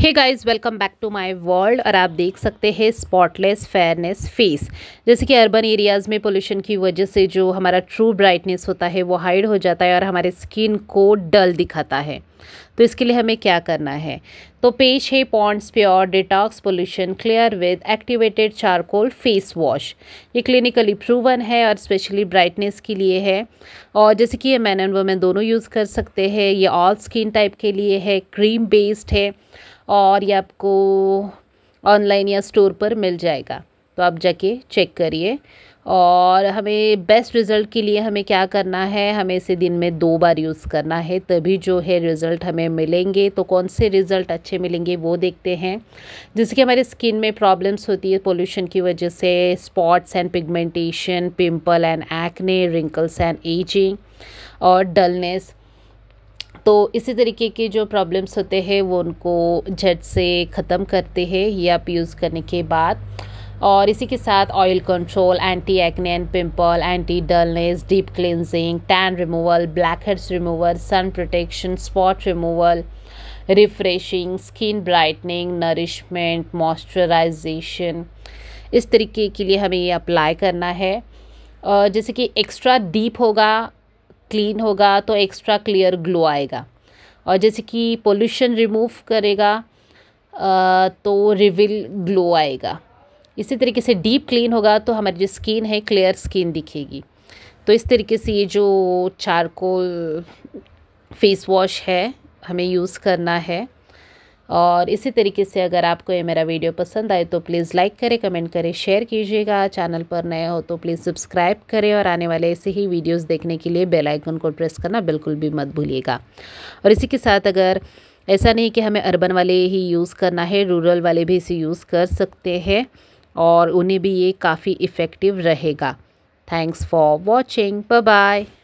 hey guys welcome back to my world और आप देख सकते हैं स्पॉटलेस फेयरनेस फेस जैसे कि अर्बन एरियाज़ में पोल्यूशन की वजह से जो हमारा ट्रू ब्राइटनेस होता है वो हाइड हो जाता है और हमारे स्किन को डल दिखाता है तो इसके लिए हमें क्या करना है तो पेश है Pond's pure detox pollution clear with activated charcoal face wash ये क्लिनिकली प्रूवन है और स्पेशली ब्राइटनेस के लिए है और जैसे कि ये मैन एंड वुमेन दोनों यूज़ कर सकते हैं ये ऑल स्किन टाइप के लिए है क्रीम बेस्ड है और ये आपको ऑनलाइन या स्टोर पर मिल जाएगा तो आप जाके चेक करिए और हमें बेस्ट रिज़ल्ट के लिए हमें क्या करना है हमें इसे दिन में दो बार यूज़ करना है तभी जो है रिज़ल्ट हमें मिलेंगे तो कौन से रिज़ल्ट अच्छे मिलेंगे वो देखते हैं जैसे कि हमारे स्किन में प्रॉब्लम्स होती है पोल्यूशन की वजह से spots and pigmentation pimple and acne wrinkles and ageing और डलनेस तो इसी तरीके के जो प्रॉब्लम्स होते हैं वो उनको झट से ख़त्म करते हैं ये आप यूज़ करने के बाद और इसी के साथ oil control anti acne and pimple anti dullness deep cleansing tan removal black heads removal sun protection spot removal refreshing skin brightening nourishment moisturisation इस तरीके के लिए हमें ये अप्लाई करना है जैसे कि एक्स्ट्रा डीप होगा क्लीन होगा तो एक्स्ट्रा क्लियर ग्लो आएगा और जैसे कि पोल्यूशन रिमूव करेगा तो रिविल ग्लो आएगा इसी तरीके से डीप क्लीन होगा तो हमारी जो स्किन है क्लियर स्किन दिखेगी तो इस तरीके से ये जो चारकोल फेस वॉश है हमें यूज़ करना है और इसी तरीके से अगर आपको ये मेरा वीडियो पसंद आए तो प्लीज़ लाइक करें कमेंट करें शेयर कीजिएगा चैनल पर नए हो तो प्लीज़ सब्सक्राइब करें और आने वाले ऐसे ही वीडियोस देखने के लिए बेल आइकन को प्रेस करना बिल्कुल भी मत भूलिएगा और इसी के साथ अगर ऐसा नहीं कि हमें अर्बन वाले ही यूज़ करना है रूरल वाले भी इसे यूज़ कर सकते हैं और उन्हें भी ये काफ़ी इफ़ेक्टिव रहेगा थैंक्स फॉर वॉचिंग बाय